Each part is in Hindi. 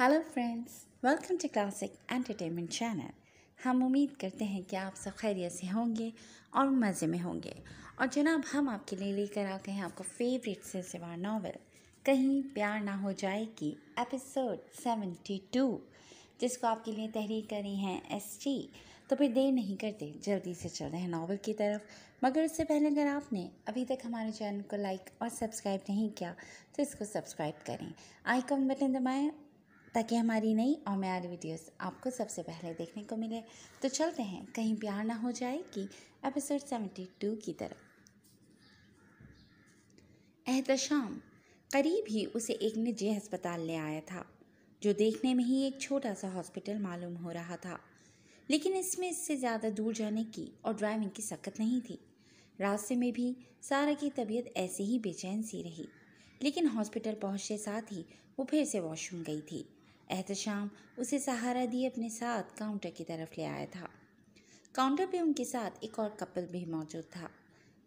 hello friends welcome to classic entertainment channel हम उम्मीद करते हैं कि आप सब खैरियत से होंगे और मज़े में होंगे और जनाब हम आपके लिए लेकर आ गए हैं आपका फेवरेट सिलसिवार नावल कहीं प्यार ना हो जाए कि एपिसोड सेवेंटी टू जिसको आपके लिए तहरीर करी हैं एस टी तो फिर देर नहीं करते जल्दी से चल रहे हैं नावल की तरफ मगर उससे पहले अगर आपने अभी तक हमारे चैनल को लाइक और सब्सक्राइब नहीं किया तो इसको सब्सक्राइब करें आइकॉन बटन दबाएं ताकि हमारी नई और म्यारी वीडियोस आपको सबसे पहले देखने को मिले तो चलते हैं कहीं प्यार ना हो जाए कि एपिसोड सेवेंटी टू की तरफ एहतशाम करीब ही उसे एक निजी अस्पताल ले आया था जो देखने में ही एक छोटा सा हॉस्पिटल मालूम हो रहा था लेकिन इसमें इससे ज़्यादा दूर जाने की और ड्राइविंग की सख्त नहीं थी रास्ते में भी सारा की तबीयत ऐसे ही बेचैन सी रही लेकिन हॉस्पिटल पहुँचते साथ ही वो फिर से वॉशरूम गई थी एहतशाम उसे सहारा दिए अपने साथ काउंटर की तरफ ले आया था काउंटर पे उनके साथ एक और कपल भी मौजूद था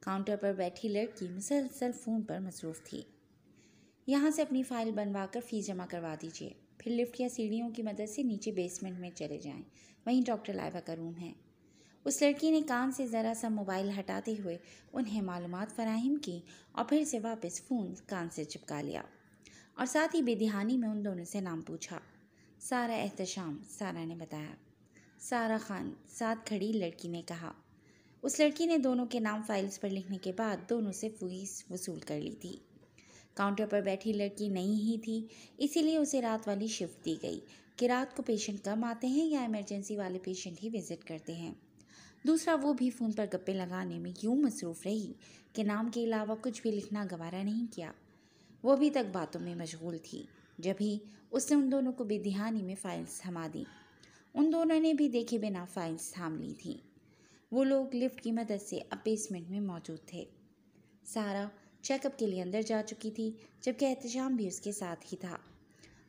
काउंटर पर बैठी लड़की मुसलसल फ़ोन पर मसरूफ़ थी यहाँ से अपनी फ़ाइल बनवा कर फ़ीस जमा करवा दीजिए फिर लिफ्ट या सीढ़ियों की मदद से नीचे बेसमेंट में चले जाएं वहीं डॉक्टर लाइबा का रूम है उस लड़की ने कान से ज़रा सा मोबाइल हटाते हुए उन्हें मालूम फराहम की और फिर से वापस फ़ोन कान से चिपका लिया और साथ ही बेदिहानी में उन दोनों से नाम पूछा सारा एहतशाम सारा ने बताया सारा खान साथ खड़ी लड़की ने कहा उस लड़की ने दोनों के नाम फाइल्स पर लिखने के बाद दोनों से फीस वसूल कर ली थी काउंटर पर बैठी लड़की नहीं ही थी इसीलिए उसे रात वाली शिफ्ट दी गई कि रात को पेशेंट कम आते हैं या इमरजेंसी वाले पेशेंट ही विज़िट करते हैं दूसरा वो भी फ़ोन पर गप्पे लगाने में यूँ मसरूफ़ रही कि नाम के अलावा कुछ भी लिखना गवारा नहीं किया वो अभी तक बातों में मशगूल थी जब ही उसने उन दोनों को बेदिहानी में फाइल्स थमा दी उन दोनों ने भी देखे बिना फाइल्स थाम ली थी वो लोग लिफ्ट की मदद से अब बेसमेंट में मौजूद थे सारा चेकअप के लिए अंदर जा चुकी थी जबकि एहतजाम भी उसके साथ ही था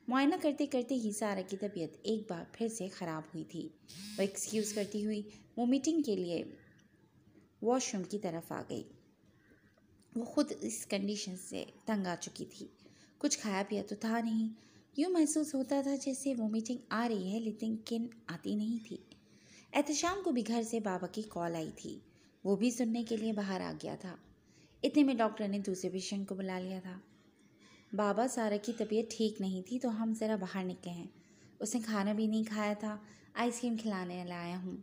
मुआयना करते करते ही सारा की तबीयत एक बार फिर से ख़राब हुई थी वो एक्सक्यूज़ करती हुई वो मीटिंग के लिए वॉशरूम की तरफ आ गई वो खुद इस कंडीशन से तंग आ चुकी थी कुछ खाया पिया तो था नहीं यूँ महसूस होता था जैसे वोमिटिंग आ रही है लेकिन किन आती नहीं थी एहतशाम को भी घर से बाबा की कॉल आई थी वो भी सुनने के लिए बाहर आ गया था इतने में डॉक्टर ने दूसरे पेशेंट को बुला लिया था बाबा सारा की तबीयत ठीक नहीं थी तो हम ज़रा बाहर निकले हैं उसने खाना भी नहीं खाया था आइसक्रीम खिलाने लाया हूँ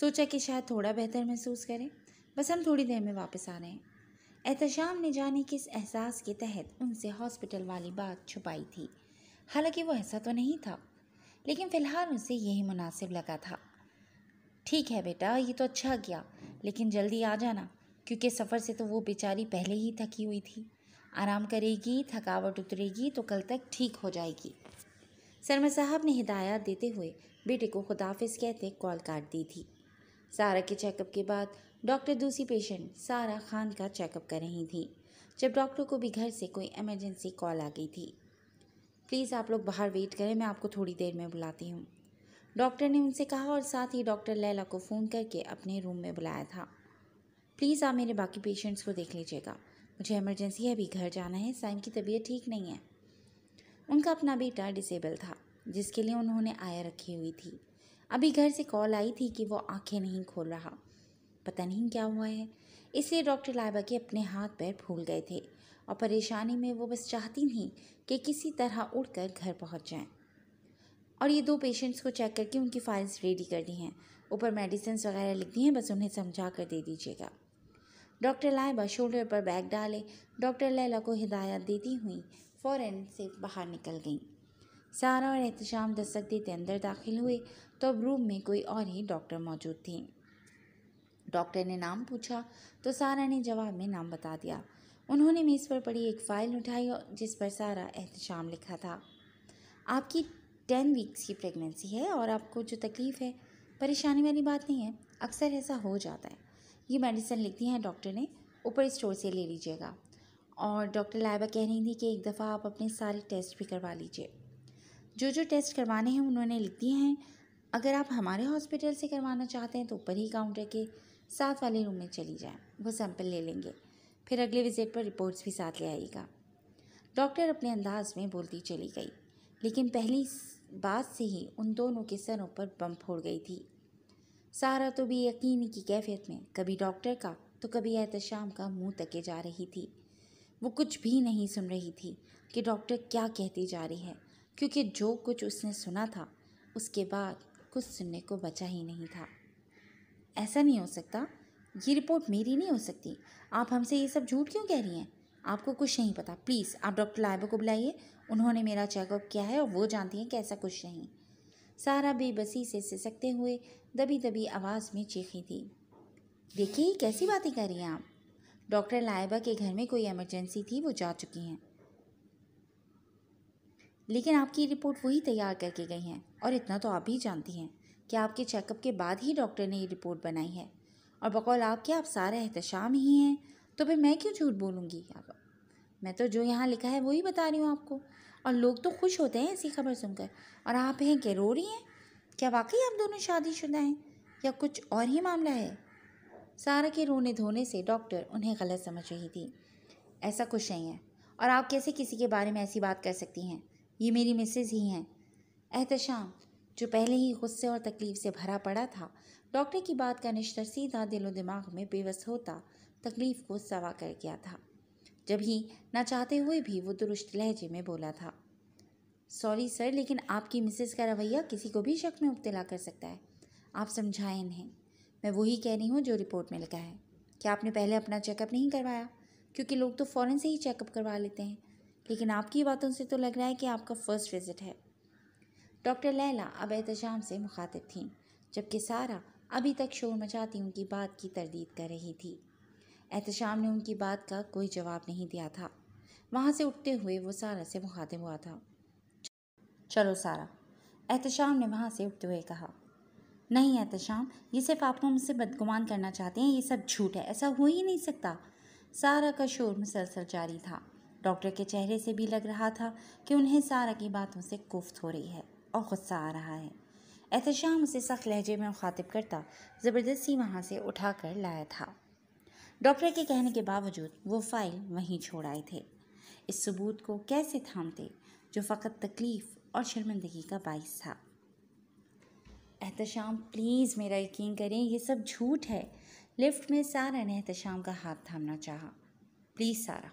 सोचा कि शायद थोड़ा बेहतर महसूस करें बस हम थोड़ी देर में वापस आ रहे हैं एहतजाम ने जाने किस एहसास के तहत उनसे हॉस्पिटल वाली बात छुपाई थी हालांकि वो ऐसा तो नहीं था लेकिन फ़िलहाल उसे यही मुनासिब लगा था ठीक है बेटा ये तो अच्छा गया लेकिन जल्दी आ जाना क्योंकि सफ़र से तो वो बेचारी पहले ही थकी हुई थी आराम करेगी थकावट उतरेगी तो कल तक ठीक हो जाएगी सरमा साहब ने हिदायत देते हुए बेटे को खुदाफिज कहते कॉल काट दी थी सारा के चेकअप के बाद डॉक्टर दूसरी पेशेंट सारा खान का चेकअप कर रही थी जब डॉक्टर को भी घर से कोई इमरजेंसी कॉल आ गई थी प्लीज़ आप लोग बाहर वेट करें मैं आपको थोड़ी देर में बुलाती हूँ डॉक्टर ने उनसे कहा और साथ ही डॉक्टर लैला को फ़ोन करके अपने रूम में बुलाया था प्लीज़ आप मेरे बाकी पेशेंट्स को देख लीजिएगा मुझे इमरजेंसी है अभी घर जाना है साइम की तबीयत ठीक नहीं है उनका अपना बेटा डिसेबल था जिसके लिए उन्होंने आया रखी हुई थी अभी घर से कॉल आई थी कि वो आंखें नहीं खोल रहा पता नहीं क्या हुआ है इसलिए डॉक्टर लाइबा के अपने हाथ पैर फूल गए थे और परेशानी में वो बस चाहती थी कि किसी तरह उड़कर घर पहुंच जाएं और ये दो पेशेंट्स को चेक करके उनकी फाइल्स रेडी कर दी हैं ऊपर मेडिसिन वगैरह लिख दी हैं बस उन्हें समझा कर दे दीजिएगा डॉक्टर लाइबा शोल्डर पर बैग डाले डॉक्टर लैला को हिदायत देती हुई फ़ौर से बाहर निकल गईं सारा और एहतजाम दस्तक देते अंदर दाखिल हुए तो अब रूम में कोई और ही डॉक्टर मौजूद थे डॉक्टर ने नाम पूछा तो सारा ने जवाब में नाम बता दिया उन्होंने मेज़ पर पड़ी एक फ़ाइल उठाई जिस पर सारा एहतशाम लिखा था आपकी टेन वीक्स की प्रेगनेंसी है और आपको जो तकलीफ़ है परेशानी वाली बात नहीं है अक्सर ऐसा हो जाता है ये मेडिसिन लिख दी है डॉक्टर ने ऊपर स्टोर से ले लीजिएगा और डॉक्टर लाइबा कह रही थी कि एक दफ़ा आप अपने सारे टेस्ट भी करवा लीजिए जो जो टेस्ट करवाने हैं उन्होंने लिख दिए हैं अगर आप हमारे हॉस्पिटल से करवाना चाहते हैं तो ऊपर ही काउंटर के साथ वाले रूम में चली जाए वो सैंपल ले लेंगे फिर अगले विजिट पर रिपोर्ट्स भी साथ ले आएगा डॉक्टर अपने अंदाज में बोलती चली गई लेकिन पहली बात से ही उन दोनों के सरों पर बम फोड़ गई थी सारा तो भी यकीन की कैफियत में कभी डॉक्टर का तो कभी एहतशाम का मुंह तके जा रही थी वो कुछ भी नहीं सुन रही थी कि डॉक्टर क्या कहती जा रही है क्योंकि जो कुछ उसने सुना था उसके बाद कुछ सुनने को बचा ही नहीं था ऐसा नहीं हो सकता ये रिपोर्ट मेरी नहीं हो सकती आप हमसे ये सब झूठ क्यों कह रही हैं आपको कुछ नहीं पता प्लीज़ आप डॉक्टर लाइबा को बुलाइए उन्होंने मेरा चेकअप किया है और वो जानती हैं कि ऐसा कुछ नहीं सारा बेबसी से सिसकते हुए दबी दबी आवाज़ में चीखी थी देखिए कैसी बातें कर रही हैं आप डॉक्टर लाइबा के घर में कोई इमरजेंसी थी वो जा चुकी हैं लेकिन आपकी रिपोर्ट वही तैयार करके गई हैं और इतना तो आप ही जानती हैं कि आपके चेकअप के बाद ही डॉक्टर ने ये रिपोर्ट बनाई है और बकौल आप क्या आप सारा एहतशाम ही हैं तो फिर मैं क्यों झूठ बोलूँगी मैं तो जो यहाँ लिखा है वही बता रही हूँ आपको और लोग तो खुश होते हैं ऐसी खबर सुनकर और आप हैं क्या रो रही हैं क्या वाकई आप दोनों शादीशुदा हैं या कुछ और ही मामला है सारा के रोने धोने से डॉक्टर उन्हें गलत समझ रही थी ऐसा कुछ नहीं है और आप कैसे किसी के बारे में ऐसी बात कर सकती हैं ये मेरी मिसेज ही हैं एहतशाम जो पहले ही गुस्से और तकलीफ से भरा पड़ा था डॉक्टर की बात का निश्चर सीधा दिलो दिमाग में बेबस होता तकलीफ को सवा कर गया था जब ही ना चाहते हुए भी वो दुरुस्त लहजे में बोला था सॉरी सर लेकिन आपकी मिसेस का रवैया किसी को भी शक में मुब्तला कर सकता है आप समझाएं इन्हें मैं वही कह रही हूँ जो रिपोर्ट में लिखा है क्या आपने पहले अपना चेकअप नहीं करवाया क्योंकि लोग तो फ़ौरन से ही चेकअप करवा लेते हैं लेकिन आपकी बातों से तो लग रहा है कि आपका फ़र्स्ट विज़िट है डॉक्टर लैला अब एहतजाम से मुखातिब थीं जबकि सारा अभी तक शोर मचाती उनकी बात की तरदीद कर रही थी एहतजाम ने उनकी बात का कोई जवाब नहीं दिया था वहाँ से उठते हुए वो सारा से मुखातिब हुआ था चलो सारा एहतजाम ने वहाँ से उठते हुए कहा नहीं एहतजाम ये सिर्फ आपको मुझसे बदगुमान करना चाहते हैं ये सब झूठ है ऐसा हो ही नहीं सकता सारा का शोर मुसलसल जारी था डॉक्टर के चेहरे से भी लग रहा था कि उन्हें सारा की बातों से कुफ्त हो रही है और गुस्सा आ रहा है एहतशाम उसे सख्त लहजे में मुखातिब करता ज़बरदस्ती वहाँ से उठा कर लाया था डॉक्टर के कहने के बावजूद वो फाइल वहीं छोड़ आए थे इस सबूत को कैसे थामते जो फ़कत तकलीफ़ और शर्मिंदगी का बाइस था एहतशाम प्लीज़ मेरा यकीन करें ये सब झूठ है लिफ्ट में सारा ने एहतशाम का हाथ थामना चाहा प्लीज़ सारा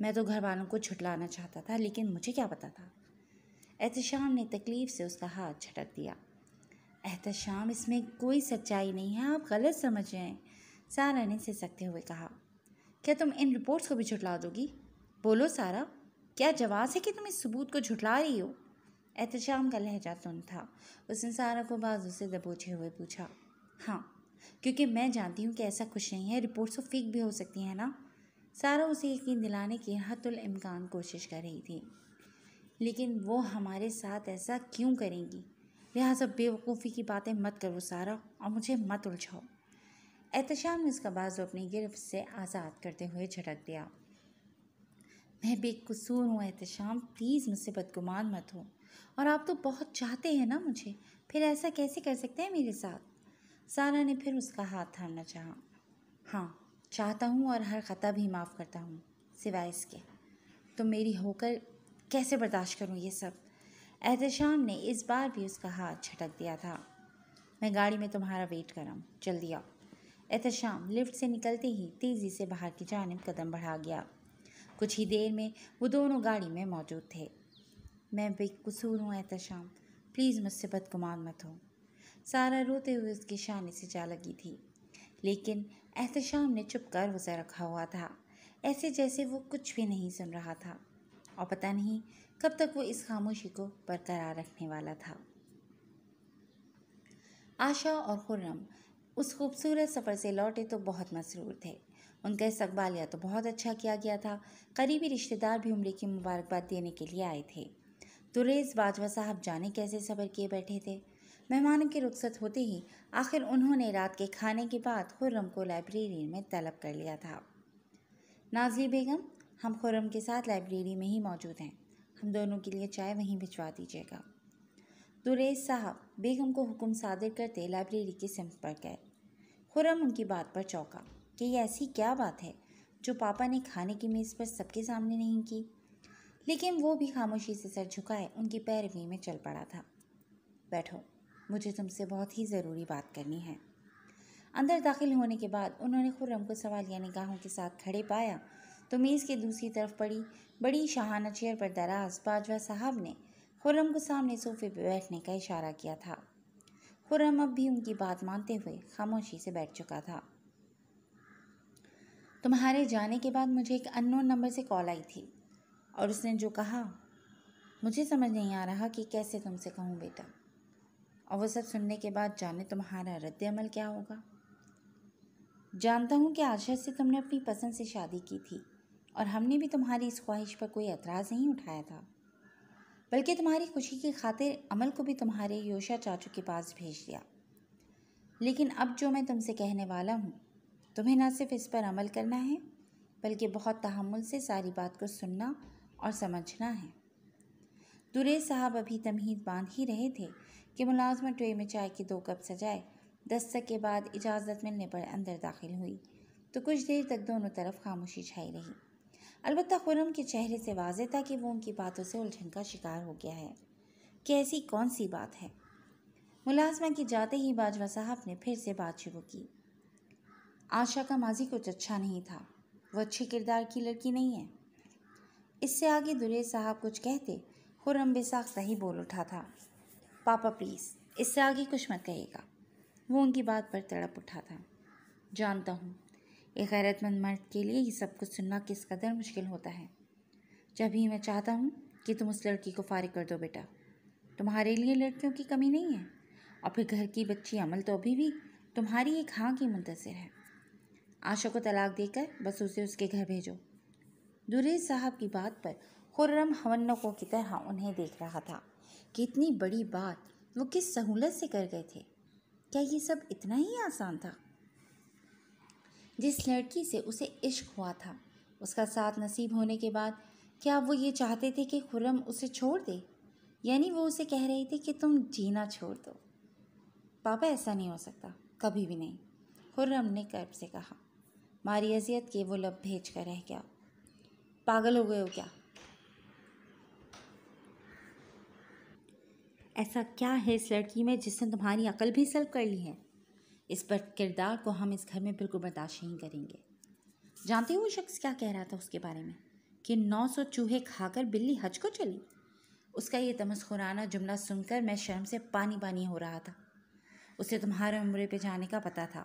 मैं तो घर वालों को छुटलाना चाहता था लेकिन मुझे क्या पता था एहतशाम ने तकलीफ़ से उसका हाथ झटक दिया एहतशाम इसमें कोई सच्चाई नहीं है आप गलत समझ रहे हैं सारा ने सिसकते हुए कहा क्या तुम इन रिपोर्ट्स को भी झुटला दोगी बोलो सारा क्या जवाब है कि तुम इस सबूत को झुटला रही हो एहतशाम का लहजा सुन था उसने सारा को बाजू से दबोचे हुए पूछा हाँ क्योंकि मैं जानती हूँ कि ऐसा कुछ नहीं है रिपोर्ट्स तो फेक भी हो सकती हैं ना सारा उसे यकीन दिलाने की हतुल इम्कान कोशिश कर रही थी लेकिन वो हमारे साथ ऐसा क्यों करेंगी लिहाजा बेवकूफ़ी की बातें मत करो सारा और मुझे मत उलझाओ एहतशाम ने उसका बाजू अपनी गिरफ्त से आज़ाद करते हुए झटक दिया मैं बेकसूर हूँ एहतशाम प्लीज़ मुझसे बदगुमान मत हो और आप तो बहुत चाहते हैं ना मुझे फिर ऐसा कैसे कर सकते हैं मेरे साथ सारा ने फिर उसका हाथ थामना चाहा हाँ चाहता हूँ और हर ख़ता भी माफ़ करता हूँ सिवाय इसके तो मेरी होकर कैसे बर्दाश्त करूँ ये सब एहतशाम ने इस बार भी उसका हाथ झटक दिया था मैं गाड़ी में तुम्हारा वेट कर रहा हूँ जल्दी आओ एहतशाम लिफ्ट से निकलते ही तेज़ी से बाहर की जानब कदम बढ़ा गया कुछ ही देर में वो दोनों गाड़ी में मौजूद थे मैं बेकसूर हूँ एहतशाम प्लीज़ मुझसे बदगुमान मत हो सारा रोते हुए उसकी शानी से जा लगी थी लेकिन एहतशाम ने चुप कर रोज़ा रखा हुआ था ऐसे जैसे वो कुछ भी नहीं सुन रहा था और पता नहीं कब तक वो इस खामोशी को बरकरार रखने वाला था आशा और खुर्रम उस खूबसूरत सफ़र से लौटे तो बहुत मसरूर थे उनका इस्तबाल या तो बहुत अच्छा किया गया था करीबी रिश्तेदार भी उम्र की मुबारकबाद देने के लिए आए थे तुरेज़ बाजवा साहब जाने कैसे सफ़र किए बैठे थे मेहमानों के रुख्सत होते ही आखिर उन्होंने रात के खाने के बाद खुर्रम को लाइब्रेरी में तलब कर लिया था नाजली बेगम हम खुरम के साथ लाइब्रेरी में ही मौजूद हैं हम दोनों के लिए चाय वहीं भिजवा दीजिएगा दुरेज साहब बेगम को हुक्म सादिर करते लाइब्रेरी के सिमत पर गए खुरम उनकी बात पर चौंका कि ये ऐसी क्या बात है जो पापा ने खाने की मेज़ पर सबके सामने नहीं की लेकिन वो भी खामोशी से सर झुकाए उनकी पैरवी में चल पड़ा था बैठो मुझे तुमसे बहुत ही ज़रूरी बात करनी है अंदर दाखिल होने के बाद उन्होंने खुर्रम को सवालिया निगाहों के साथ खड़े पाया तो मेज़ के दूसरी तरफ पड़ी बड़ी शाहाना चेयर पर दराज बाजवा साहब ने खुर्रम को सामने सोफे पर बैठने का इशारा किया था खुर्रम अब भी उनकी बात मानते हुए खामोशी से बैठ चुका था तुम्हारे जाने के बाद मुझे एक अननोन नंबर से कॉल आई थी और उसने जो कहा मुझे समझ नहीं आ रहा कि कैसे तुमसे कहूँ बेटा और वो सब सुनने के बाद जाने तुम्हारा रद्द अमल क्या होगा जानता हूँ कि आशा से तुमने अपनी पसंद से शादी की थी और हमने भी तुम्हारी इस ख्वाहिश पर कोई एतराज़ नहीं उठाया था बल्कि तुम्हारी खुशी की खातिर अमल को भी तुम्हारे योशा चाचू के पास भेज दिया लेकिन अब जो मैं तुमसे कहने वाला हूँ तुम्हें न सिर्फ इस पर अमल करना है बल्कि बहुत तहमुल से सारी बात को सुनना और समझना है दुरे साहब अभी तमहीद बांध ही रहे थे कि मुलाजमत टोए में चाय के दो कप सजाए दस्तक के बाद इजाज़त मिलने पर अंदर दाखिल हुई तो कुछ देर तक दोनों तरफ खामोशी छाई रही अलबत् खुरम के चेहरे से वाज था कि वो उनकी बातों से उलझन का शिकार हो गया है कैसी कौन सी बात है मुलाजमा के जाते ही बाजवा साहब ने फिर से बात शुरू की आशा का माजी कुछ अच्छा नहीं था वो अच्छे किरदार की लड़की नहीं है इससे आगे दुरे साहब कुछ कहते खुरम बेसाख्ता ही बोल उठा था पापा प्लीज़ इससे आगे कुछ मत कहेगा वो उनकी बात पर तड़प उठा था जानता हूँ एक गैरतमंद मर्द के लिए ये सब कुछ सुनना किस कदर मुश्किल होता है जब ही मैं चाहता हूँ कि तुम उस लड़की को फारिग कर दो बेटा तुम्हारे लिए लड़कियों की कमी नहीं है और फिर घर की बच्ची अमल तो अभी भी तुम्हारी एक हाँ की मुंतसर है आशा को तलाक देकर बस उसे उसके घर भेजो दुरे साहब की बात पर खुर्रम हवनकों को की तरह उन्हें देख रहा था कि इतनी बड़ी बात वो किस सहूलत से कर गए थे क्या ये सब इतना ही आसान था जिस लड़की से उसे इश्क हुआ था उसका साथ नसीब होने के बाद क्या वो ये चाहते थे कि खुर्रम उसे छोड़ दे यानी वो उसे कह रही थी कि तुम जीना छोड़ दो पापा ऐसा नहीं हो सकता कभी भी नहीं खुर्रम ने कर्ब से कहा मारी अजियत के वो लब भेज कर रह गया पागल हो गए हो क्या ऐसा क्या है इस लड़की में जिसने तुम्हारी अकल भी सल्व कर ली है इस पर किरदार को हम इस घर में बिल्कुल बर्दाश्त नहीं करेंगे जानते हो वो शख्स क्या कह रहा था उसके बारे में कि 900 चूहे खाकर बिल्ली हज को चली उसका ये तमस्खुराना जुमला सुनकर मैं शर्म से पानी पानी हो रहा था उसे तुम्हारे उम्र पे जाने का पता था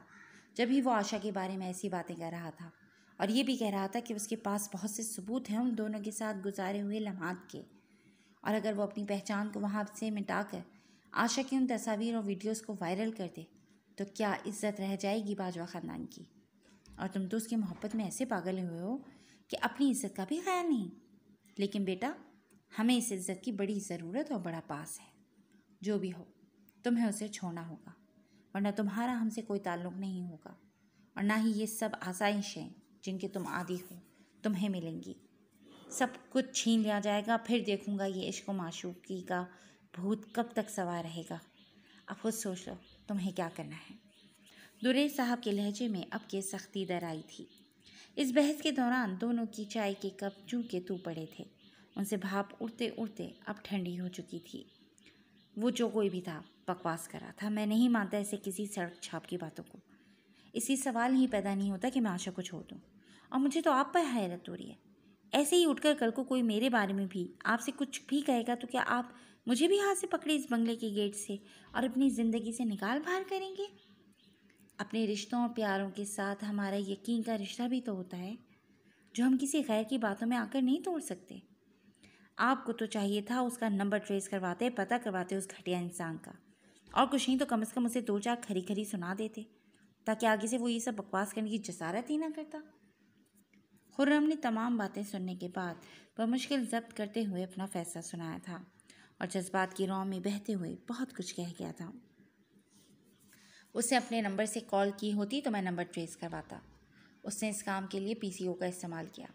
जब ही वो आशा के बारे में ऐसी बातें कर रहा था और ये भी कह रहा था कि उसके पास बहुत से सबूत हैं उन दोनों के साथ गुजारे हुए लम्हात के और अगर वो अपनी पहचान को वहाँ से मिटाकर आशा की उन तस्वीर और वीडियोस को वायरल कर दे तो क्या इज्जत रह जाएगी बाजवा ख़ानदान की और तुम तो उसकी मोहब्बत में ऐसे पागल हुए हो कि अपनी इज्जत का भी ख्याल नहीं लेकिन बेटा हमें इस इज्जत की बड़ी ज़रूरत और बड़ा पास है जो भी हो तुम्हें उसे छोड़ना होगा वरना तुम्हारा हमसे कोई ताल्लुक़ नहीं होगा और ना ही ये सब आसाइशें जिनके तुम आदि हो तुम्हें मिलेंगी सब कुछ छीन लिया जाएगा फिर देखूंगा ये इश्क माशूकी का भूत कब तक सवार रहेगा अब खुद सोच लो तुम्हें क्या करना है दुरे साहब के लहजे में अब के सख्ती दर आई थी इस बहस के दौरान दोनों की चाय के कप चू के तू पड़े थे उनसे भाप उड़ते उड़ते अब ठंडी हो चुकी थी वो जो कोई भी था बकवास कर रहा था मैं नहीं मानता ऐसे किसी सड़क छाप की बातों को इसी सवाल ही पैदा नहीं होता कि मैं आशा को छोड़ दूँ और मुझे तो आप पर हैरत हो रही है ऐसे ही उठकर कल को कोई मेरे बारे में भी आपसे कुछ भी कहेगा तो क्या आप मुझे भी हाथ से पकड़े इस बंगले के गेट से और अपनी ज़िंदगी से निकाल बाहर करेंगे अपने रिश्तों और प्यारों के साथ हमारा यकीन का रिश्ता भी तो होता है जो हम किसी गैर की बातों में आकर नहीं तोड़ सकते आपको तो चाहिए था उसका नंबर ट्रेस करवाते पता करवाते उस घटिया इंसान का और कुछ नहीं तो कम से कम उसे दो चार खरी खरी सुना देते ताकि आगे से वो ये सब बकवास करने की जसारत ही ना करता खुर्रम ने तमाम बातें सुनने के बाद बमुश्किल जब्त करते हुए अपना फैसला सुनाया था और जज्बात की रॉ में बहते हुए बहुत कुछ कह गया था उसने अपने नंबर से कॉल की होती तो मैं नंबर ट्रेस करवाता उसने इस काम के लिए पीसीओ का इस्तेमाल किया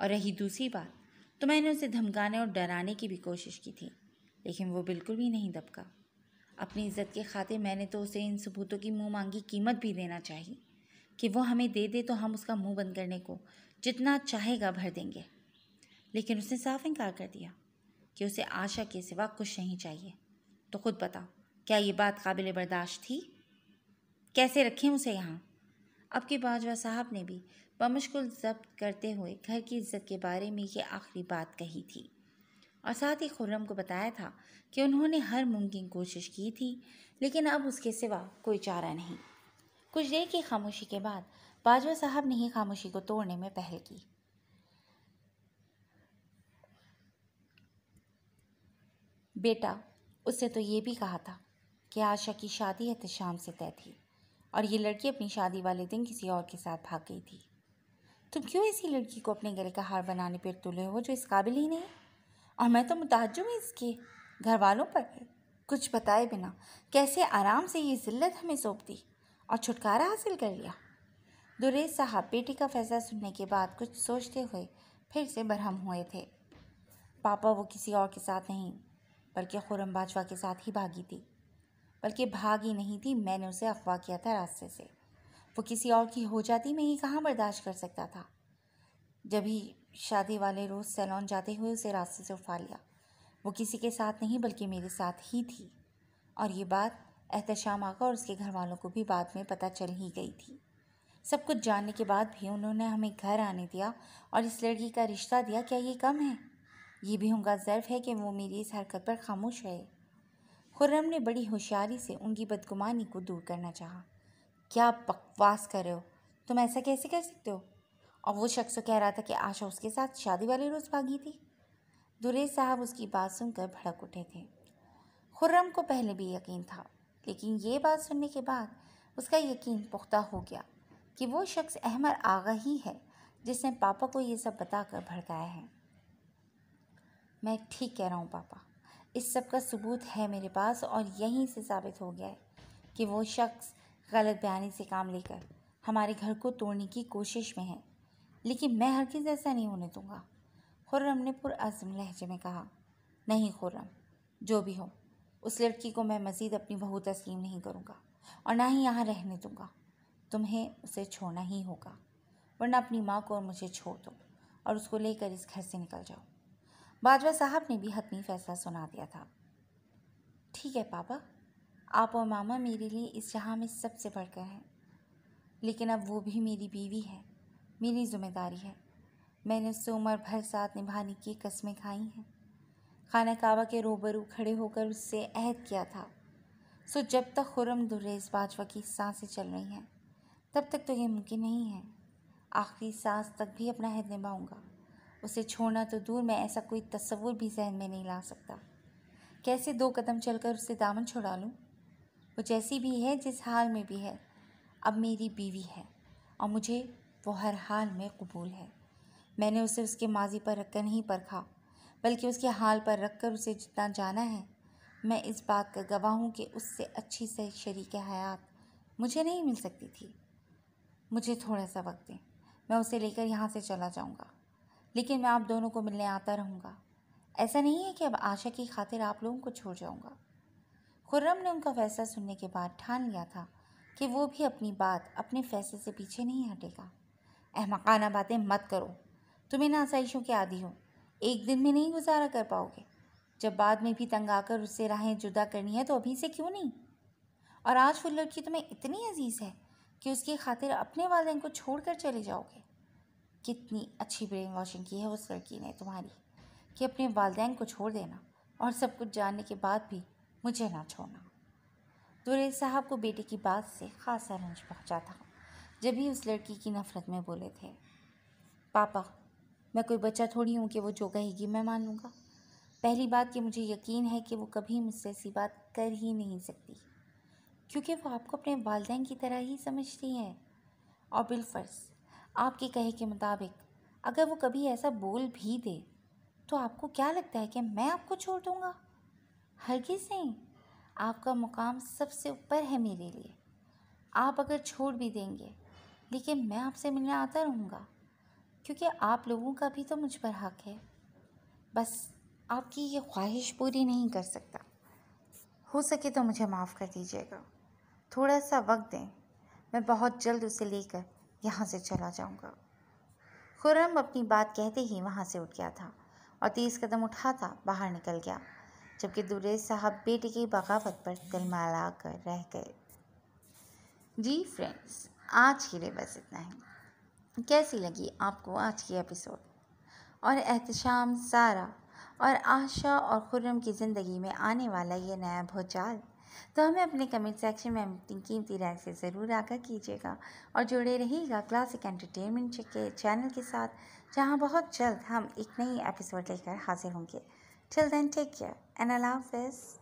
और रही दूसरी बात तो मैंने उसे धमकाने और डराने की भी कोशिश की थी लेकिन वो बिल्कुल भी नहीं दबका अपनी इज्जत के खातिर मैंने तो उसे इन सबूतों की मुँह मांगी कीमत भी देना चाहिए कि वो हमें दे दे तो हम उसका मुंह बंद करने को जितना चाहेगा भर देंगे लेकिन उसने साफ इनकार कर दिया कि उसे आशा के सिवा कुछ नहीं चाहिए तो खुद बताओ क्या ये बात काबिल बर्दाश्त थी कैसे रखें उसे यहाँ अब के बाजवा साहब ने भी बमुश्किल जब्त करते हुए घर की इज्जत के बारे में ये आखिरी बात कही थी और साथ ही खुर्रम को बताया था कि उन्होंने हर मुमकिन कोशिश की थी लेकिन अब उसके सिवा कोई चारा नहीं कुछ देर की खामोशी के बाद बाजवा साहब ने ही खामोशी को तोड़ने में पहल की बेटा उसने तो ये भी कहा था कि आशा की शादी एहतशाम तो से तय थी और ये लड़की अपनी शादी वाले दिन किसी और के साथ भाग गई थी तुम क्यों ऐसी लड़की को अपने गले का हार बनाने पर तुले हो जो इस काबिल ही नहीं और मैं तो मुताजुम हूँ इसके घर वालों पर कुछ बताए बिना कैसे आराम से ये जिल्लत हमें सौंप दी और छुटकारा हासिल कर लिया दुरेज साहब बेटी का फैसला सुनने के बाद कुछ सोचते हुए फिर से बरहम हुए थे पापा वो किसी और के साथ नहीं बल्कि खुरम बाजवा के साथ ही भागी थी बल्कि भाग ही नहीं थी मैंने उसे अफवाह किया था रास्ते से वो किसी और की हो जाती मैं ये कहाँ बर्दाश्त कर सकता था जब ही शादी वाले रोज़ सैलून जाते हुए उसे रास्ते से उठा लिया वो किसी के साथ नहीं बल्कि मेरे साथ ही थी और ये बात एहतशाम आका और उसके घर वालों को भी बाद में पता चल ही गई थी सब कुछ जानने के बाद भी उन्होंने हमें घर आने दिया और इस लड़की का रिश्ता दिया क्या ये कम है ये भी उनका ज़र्फ है कि वो मेरी इस हरकत पर खामोश रहे खुर्रम ने बड़ी होशियारी से उनकी बदगुमानी को दूर करना चाहा क्या बकवास कर रहे हो तुम ऐसा कैसे कर सकते हो और वो शख्स तो कह रहा था कि आशा उसके साथ शादी वाले रोज़ भागी थी दुरे साहब उसकी बात सुनकर भड़क उठे थे खुर्रम को पहले भी यकीन था लेकिन ये बात सुनने के बाद उसका यकीन पुख्ता हो गया कि वो शख्स अहमर आगा ही है जिसने पापा को ये सब बताकर भड़काया है मैं ठीक कह रहा हूँ पापा इस सब का सबूत है मेरे पास और यहीं से साबित हो गया है कि वो शख्स गलत बयानी से काम लेकर हमारे घर को तोड़ने की कोशिश में है लेकिन मैं हर चीज़ ऐसा नहीं होने दूँगा खुर्रम ने पुरज़म लहजे में कहा नहीं खुर्रम जो भी हो उस लड़की को मैं मज़ीद अपनी बहू तस्लीम नहीं करूँगा और ना ही यहाँ रहने दूँगा तुम्हें उसे छोड़ना ही होगा वरना अपनी माँ को और मुझे छोड़ दो और उसको लेकर इस घर से निकल जाओ बाजवा साहब ने भी हतमी फैसला सुना दिया था ठीक है पापा आप और मामा मेरे लिए इस जहाँ में सबसे बढ़कर हैं लेकिन अब वो भी मेरी बीवी है मेरी जिम्मेदारी है मैंने उससे उम्र भर साथ निभाने की कस्में खाई हैं खाना काबा के रूबरू खड़े होकर उससे अहद किया था सो जब तक खुरम दुर्रेज बाजवा की सांसें चल रही हैं तब तक तो ये मुमकिन नहीं है आखिरी सांस तक भी अपना अहद निभाऊंगा उसे छोड़ना तो दूर मैं ऐसा कोई तस्वुर भी जहन में नहीं ला सकता कैसे दो कदम चलकर उससे दामन छोड़ा लूँ वो जैसी भी है जिस हाल में भी है अब मेरी बीवी है और मुझे वो हर हाल में कबूल है मैंने उसे उसके माजी पर रखकर नहीं परखा बल्कि उसके हाल पर रखकर उसे जितना जाना है मैं इस बात का गवाह हूँ कि उससे अच्छी से शरीक हयात मुझे नहीं मिल सकती थी मुझे थोड़ा सा वक्त दें मैं उसे लेकर यहाँ से चला जाऊँगा लेकिन मैं आप दोनों को मिलने आता रहूँगा ऐसा नहीं है कि अब आशा की खातिर आप लोगों को छोड़ जाऊँगा खुर्रम ने उनका फैसला सुनने के बाद ठान लिया था कि वो भी अपनी बात अपने फैसले से पीछे नहीं हटेगा अहमकाना बातें मत करो तुम इन आसाइशों के आदि हो एक दिन में नहीं गुजारा कर पाओगे जब बाद में भी तंग आकर उससे राहें जुदा करनी है तो अभी से क्यों नहीं और आज वो लड़की तुम्हें इतनी अजीज़ है कि उसकी खातिर अपने वालदेन को छोड़ कर चले जाओगे कितनी अच्छी ब्रेन वॉशिंग की है उस लड़की ने तुम्हारी कि अपने वालदेन को छोड़ देना और सब कुछ जानने के बाद भी मुझे ना छोड़ना दुरे साहब को बेटे की बात से खासा रंज पहुंचा था जब ही उस लड़की की नफ़रत में बोले थे पापा मैं कोई बच्चा थोड़ी हूँ कि वो जो कहेगी मैं मान लूँगा पहली बात कि मुझे यकीन है कि वो कभी मुझसे ऐसी बात कर ही नहीं सकती क्योंकि वो आपको अपने वालदे की तरह ही समझती हैं और बिलफर्ज़ आपके कहे के मुताबिक अगर वो कभी ऐसा बोल भी दे तो आपको क्या लगता है कि मैं आपको छोड़ दूँगा हरगिज़ नहीं आपका मुकाम सबसे ऊपर है मेरे लिए आप अगर छोड़ भी देंगे लेकिन मैं आपसे मिलने आता रहूँगा क्योंकि आप लोगों का भी तो मुझ पर हक है बस आपकी ये ख्वाहिश पूरी नहीं कर सकता हो सके तो मुझे माफ़ कर दीजिएगा थोड़ा सा वक्त दें मैं बहुत जल्द उसे लेकर यहाँ से चला जाऊँगा खुर्रम अपनी बात कहते ही वहाँ से उठ गया था और तेज़ कदम उठाता बाहर निकल गया जबकि दुरे साहब बेटे की बगावत पर तिलमाला कर रह गए जी फ्रेंड्स आज के लिए बस इतना ही कैसी लगी आपको आज की एपिसोड और एहतशाम सारा और आशा और खुर्रम की ज़िंदगी में आने वाला ये नया भूचाल तो हमें अपने कमेंट सेक्शन में अपनी कीमती राय से ज़रूर आगा कीजिएगा और जुड़े रहिएगा क्लासिक एंटरटेनमेंट के चैनल के साथ जहाँ बहुत जल्द हम एक नई एपिसोड लेकर हाजिर होंगे till then take care and अलाफ़